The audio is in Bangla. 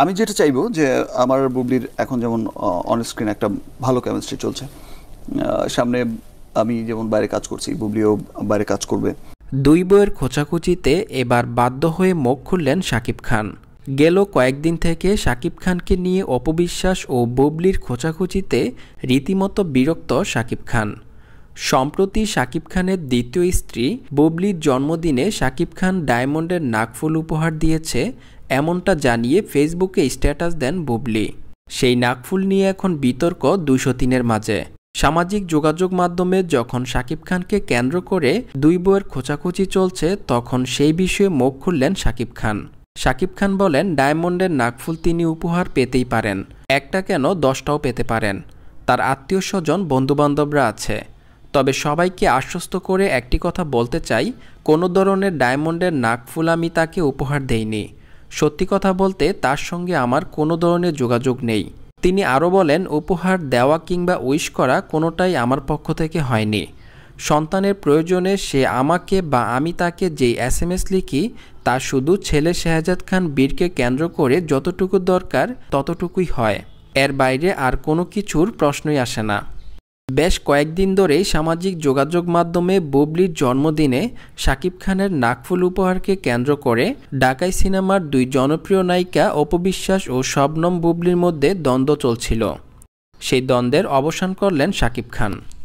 আমি যেটা চাইবো যে আমার বুবলির এখন যেমন অন স্ক্রিন একটা ভালো কেমিস্ট্রি চলছে সামনে আমি যেমন বাইরে কাজ করছি বুবলিও বাইরে কাজ করবে দুই বইয়ের খোঁচাখুচিতে এবার বাধ্য হয়ে মুখ খুললেন শাকিব খান গেল কয়েকদিন থেকে শাকিব খানকে নিয়ে অপবিশ্বাস ও বুবলির খোঁচাখুচিতে রীতিমতো বিরক্ত শাকিব খান সম্প্রতি শাকিব খানের দ্বিতীয় স্ত্রী বুবলির জন্মদিনে শাকিব খান ডায়মন্ডের নাকফুল উপহার দিয়েছে এমনটা জানিয়ে ফেসবুকে স্ট্যাটাস দেন বুবলি সেই নাকফুল নিয়ে এখন বিতর্ক দুশো তিনের মাঝে সামাজিক যোগাযোগ মাধ্যমে যখন শাকিব খানকে কেন্দ্র করে দুই বইয়ের খোঁচাখুচি চলছে তখন সেই বিষয়ে মুখ খুললেন শাকিব খান শাকিব খান বলেন ডায়মন্ডের নাকফুল তিনি উপহার পেতেই পারেন একটা কেন দশটাও পেতে পারেন তার আত্মীয় স্বজন বন্ধুবান্ধবরা আছে তবে সবাইকে আশ্বস্ত করে একটি কথা বলতে চাই কোনো ধরনের ডায়মন্ডের নাকফুল আমি তাকে উপহার দেইনি সত্যি কথা বলতে তার সঙ্গে আমার কোনো ধরনের যোগাযোগ নেই তিনি আরও বলেন উপহার দেওয়া কিংবা উইশ করা কোনোটাই আমার পক্ষ থেকে হয়নি সন্তানের প্রয়োজনে সে আমাকে বা আমি তাকে যে এস এম এস লিখি তা শুধু ছেলে শেহজাদ খান বীরকে কেন্দ্র করে যতটুকু দরকার ততটুকুই হয় এর বাইরে আর কোনো কিছুর প্রশ্নই আসে না বেশ কয়েকদিন ধরেই সামাজিক যোগাযোগ মাধ্যমে বুবলির জন্মদিনে শাকিব খানের নাকফুল উপহারকে কেন্দ্র করে ঢাকাই সিনেমার দুই জনপ্রিয় নায়িকা অপবিশ্বাস ও শবনম বুবলির মধ্যে দ্বন্দ্ব চলছিল সেই দ্বন্দ্বের অবসান করলেন শাকিব খান